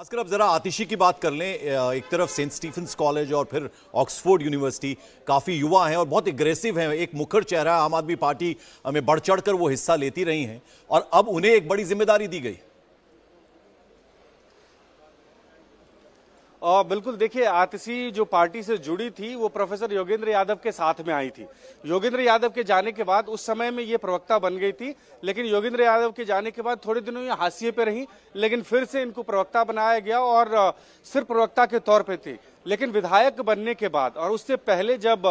आजकल अब ज़रा आतिशी की बात कर लें एक तरफ सेंट स्टीफेंस कॉलेज और फिर ऑक्सफोर्ड यूनिवर्सिटी काफ़ी युवा हैं और बहुत एग्रेसिव हैं एक मुखर चेहरा आम आदमी पार्टी में बढ़ चढ़ कर वो हिस्सा लेती रही हैं और अब उन्हें एक बड़ी जिम्मेदारी दी गई और बिल्कुल देखिए आतिशी जो पार्टी से जुड़ी थी वो प्रोफेसर योगेंद्र यादव के साथ में आई थी योगेंद्र यादव के जाने के बाद उस समय में ये प्रवक्ता बन गई थी लेकिन योगेंद्र यादव के जाने के बाद थोड़े दिनों ये हाशिए पे रही लेकिन फिर से इनको प्रवक्ता बनाया गया और सिर्फ प्रवक्ता के तौर पर थी लेकिन विधायक बनने के बाद और उससे पहले जब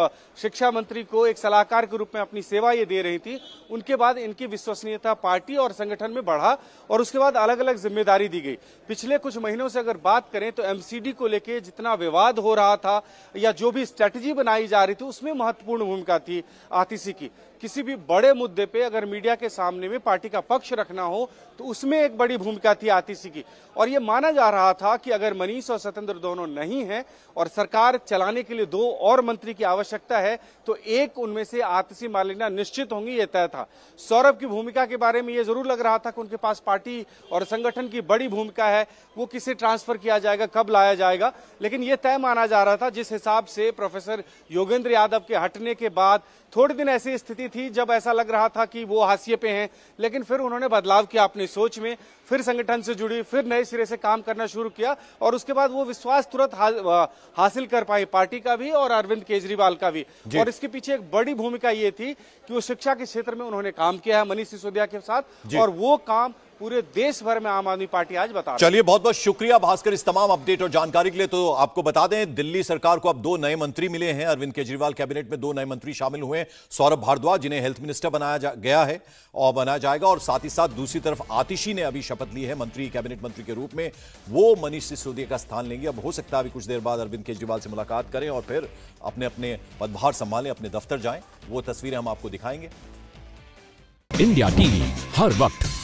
शिक्षा मंत्री को एक सलाहकार के रूप में अपनी सेवा ये दे रही थी उनके बाद इनकी विश्वसनीयता पार्टी और संगठन में बढ़ा और उसके बाद अलग अलग जिम्मेदारी दी गई पिछले कुछ महीनों से अगर बात करें तो एमसीडी को लेकर जितना विवाद हो रहा था या जो भी स्ट्रैटेजी बनाई जा रही थी उसमें महत्वपूर्ण भूमिका थी आतिशी की किसी भी बड़े मुद्दे पे अगर मीडिया के सामने में पार्टी का पक्ष रखना हो तो उसमें एक बड़ी भूमिका थी आतिशी की और ये माना जा रहा था कि अगर मनीष और स्वतंत्र दोनों नहीं हैं और सरकार चलाने के लिए दो और मंत्री की आवश्यकता है तो एक उनमें से आतसी मालिना निश्चित होंगी यह तय था सौरभ की भूमिका के बारे में यह जरूर लग रहा था कि उनके पास पार्टी और संगठन की बड़ी भूमिका है वो किसे ट्रांसफर किया जाएगा कब लाया जाएगा लेकिन यह तय माना जा रहा था जिस हिसाब से प्रोफेसर योगेंद्र यादव के हटने के बाद थोड़े दिन ऐसी स्थिति थी जब ऐसा लग रहा था कि वो हाशिए पे हैं लेकिन फिर उन्होंने बदलाव किया अपनी सोच में फिर संगठन से जुड़ी फिर नए सिरे से काम करना शुरू किया और उसके बाद वो विश्वास तुरंत हासिल कर पाई पार्टी का भी और अरविंद केजरीवाल का भी और इसके पीछे एक बड़ी भूमिका ये थी कि वो शिक्षा के क्षेत्र में उन्होंने काम किया है मनीष सिसोदिया के साथ और वो काम पूरे देश भर में आम आदमी पार्टी आज बता चलिए बहुत बहुत शुक्रिया भास्कर इस तमाम अपडेट और जानकारी के लिए तो आपको बता दें दिल्ली सरकार को अब दो नए मंत्री मिले हैं अरविंद केजरीवाल कैबिनेट में दो नए मंत्री शामिल हुए सौरभ भारद्वाज जिन्हें हेल्थ मिनिस्टर बनाया गया है और बनाया जाएगा और साथ ही साथ दूसरी तरफ आतिशी ने अभी शपथ ली है मंत्री कैबिनेट मंत्री के रूप में वो मनीष सिसोदिया का स्थान लेंगे अब हो सकता है अभी कुछ देर बाद अरविंद केजरीवाल से मुलाकात करें और फिर अपने अपने पदभार संभालें अपने दफ्तर जाएं वो तस्वीरें हम आपको दिखाएंगे इंडिया टीवी हर वक्त